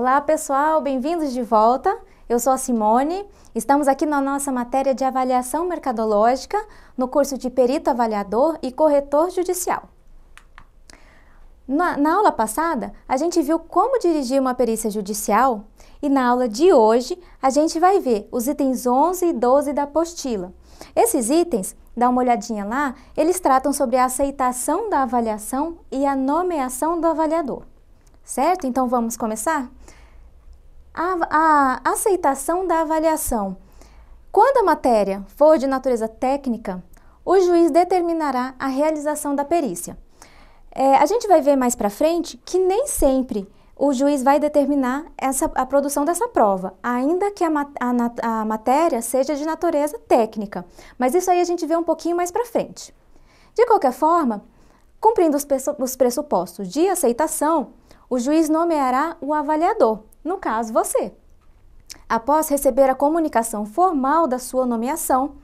Olá pessoal, bem-vindos de volta. Eu sou a Simone. Estamos aqui na nossa matéria de avaliação mercadológica no curso de perito avaliador e corretor judicial. Na, na, aula passada, a gente viu como dirigir uma perícia judicial e na aula de hoje a gente vai ver os itens 11 e 12 da apostila. Esses itens, dá uma olhadinha lá, eles tratam sobre a aceitação da avaliação e a nomeação do avaliador. Certo? Então vamos começar? a, a aceitação da avaliação. Quando a matéria for de natureza técnica, o juiz determinará a realização da perícia. É, a gente vai ver mais para frente que nem sempre o juiz vai determinar essa, a produção dessa prova, ainda que a, a, a, matéria seja de natureza técnica. Mas isso aí a gente vê um pouquinho mais para frente. De qualquer forma, cumprindo os, os pressupostos de aceitação, o juiz nomeará o avaliador, no caso você. Após receber a comunicação formal da sua nomeação,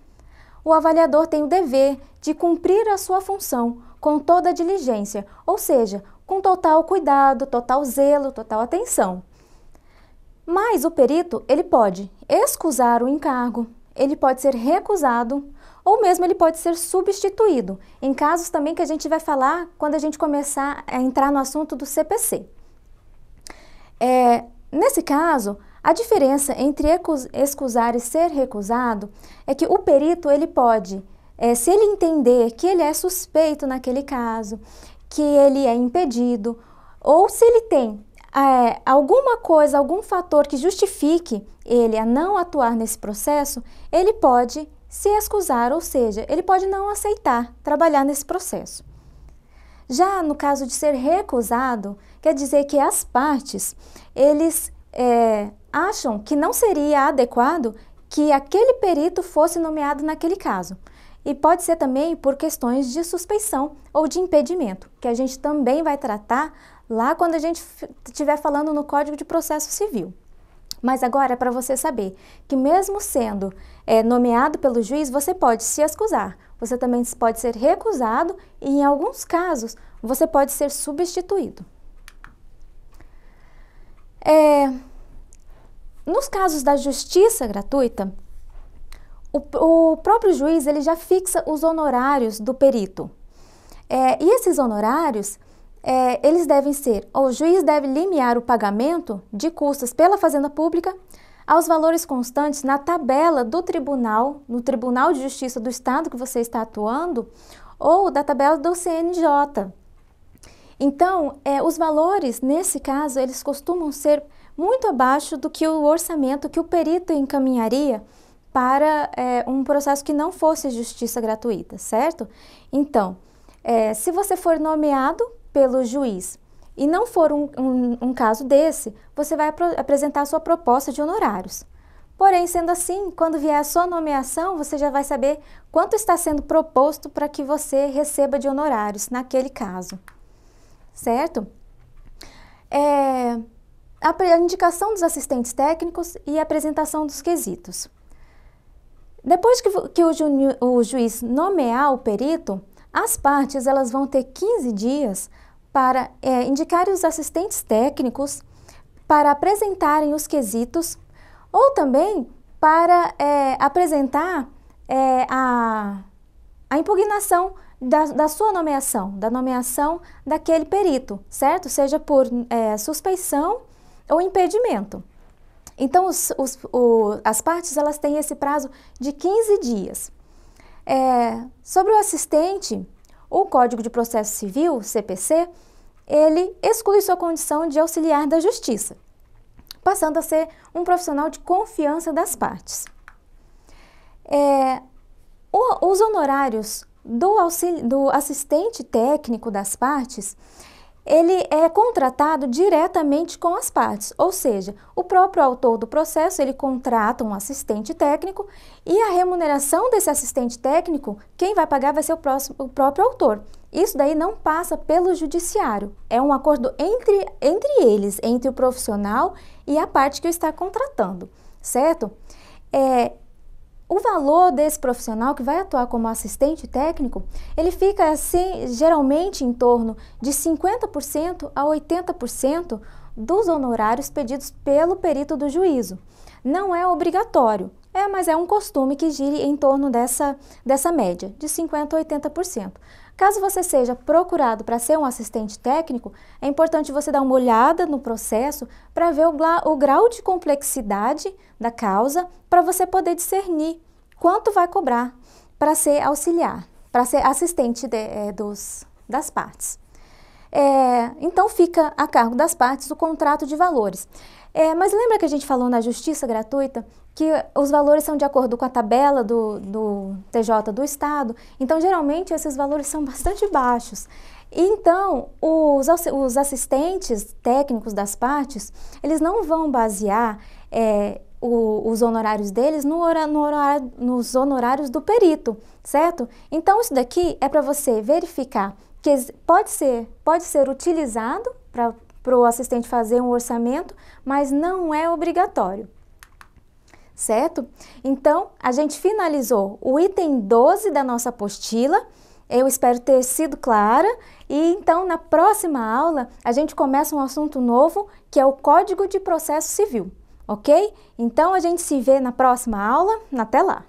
o avaliador tem o dever de cumprir a sua função com toda a diligência, ou seja, com total cuidado, total zelo, total atenção. Mas o perito, ele pode excusar o encargo, ele pode ser recusado ou mesmo ele pode ser substituído, em casos também que a gente vai falar quando a gente começar a entrar no assunto do CPC. É, Nesse caso, a diferença entre excusar e ser recusado é que o perito ele pode, é, se ele entender que ele é suspeito naquele caso, que ele é impedido, ou se ele tem é, alguma coisa, algum fator que justifique ele a não atuar nesse processo, ele pode se excusar, ou seja, ele pode não aceitar trabalhar nesse processo. Já no caso de ser recusado, quer dizer que as partes, eles é, acham que não seria adequado que aquele perito fosse nomeado naquele caso. E pode ser também por questões de suspeição ou de impedimento, que a gente também vai tratar lá quando a gente estiver falando no Código de Processo Civil. Mas agora é para você saber que mesmo sendo é, nomeado pelo juiz, você pode se excusar. Você também pode ser recusado e, em alguns casos, você pode ser substituído. É, nos casos da justiça gratuita, o, o, próprio juiz ele já fixa os honorários do perito. É, e esses honorários é, eles devem ser, o juiz deve limiar o pagamento de custas pela Fazenda Pública aos valores constantes na tabela do tribunal, no Tribunal de Justiça do Estado que você está atuando, ou da tabela do CNJ. Então, é, os valores, nesse caso, eles costumam ser muito abaixo do que o orçamento que o perito encaminharia para é, um processo que não fosse justiça gratuita, certo? Então, é, se você for nomeado pelo juiz e não for um, um, um caso desse, você vai apresentar sua proposta de honorários. Porém, sendo assim, quando vier a sua nomeação, você já vai saber quanto está sendo proposto para que você receba de honorários naquele caso, certo? É, a indicação dos assistentes técnicos e a apresentação dos quesitos. Depois que, que o, ju, o juiz nomear o perito, as partes elas vão ter 15 dias para é, indicar os assistentes técnicos para apresentarem os quesitos ou também para é, apresentar é, a, a impugnação da, da, sua nomeação, da nomeação daquele perito, certo? Seja por é, suspeição ou impedimento. Então, os, os, o, as partes elas têm esse prazo de 15 dias. É, sobre o assistente, o Código de Processo Civil, CPC, ele exclui sua condição de auxiliar da justiça, passando a ser um profissional de confiança das partes. É, o, os honorários do, do assistente técnico das partes ele é contratado diretamente com as partes, ou seja, o próprio autor do processo, ele contrata um assistente técnico e a remuneração desse assistente técnico, quem vai pagar vai ser o, próximo, o próprio autor. Isso daí não passa pelo judiciário, é um acordo entre, entre eles, entre o profissional e a parte que o está contratando, certo? É, o valor desse profissional que vai atuar como assistente técnico, ele fica assim, geralmente em torno de 50% a 80% dos honorários pedidos pelo perito do juízo. Não é obrigatório, é, mas é um costume que gire em torno dessa, dessa média, de 50% a 80%. Caso você seja procurado para ser um assistente técnico, é importante você dar uma olhada no processo para ver o, o grau de complexidade da causa, para você poder discernir quanto vai cobrar para ser auxiliar, para ser assistente de, é, dos, das partes. É, então fica a cargo das partes o contrato de valores. É, mas lembra que a gente falou na justiça gratuita que os valores são de acordo com a tabela do, do TJ do Estado? Então, geralmente, esses valores são bastante baixos. Então, os, os assistentes técnicos das partes, eles não vão basear é, o, os honorários deles no hora, no horário, nos honorários do perito, certo? Então, isso daqui é para você verificar que pode ser, pode ser utilizado para o assistente fazer um orçamento, mas não é obrigatório certo? Então, a gente finalizou o item 12 da nossa apostila. Eu espero ter sido clara. E então, na próxima aula, a gente começa um assunto novo, que é o Código de Processo Civil ok? Então a gente se vê na próxima aula. Até lá!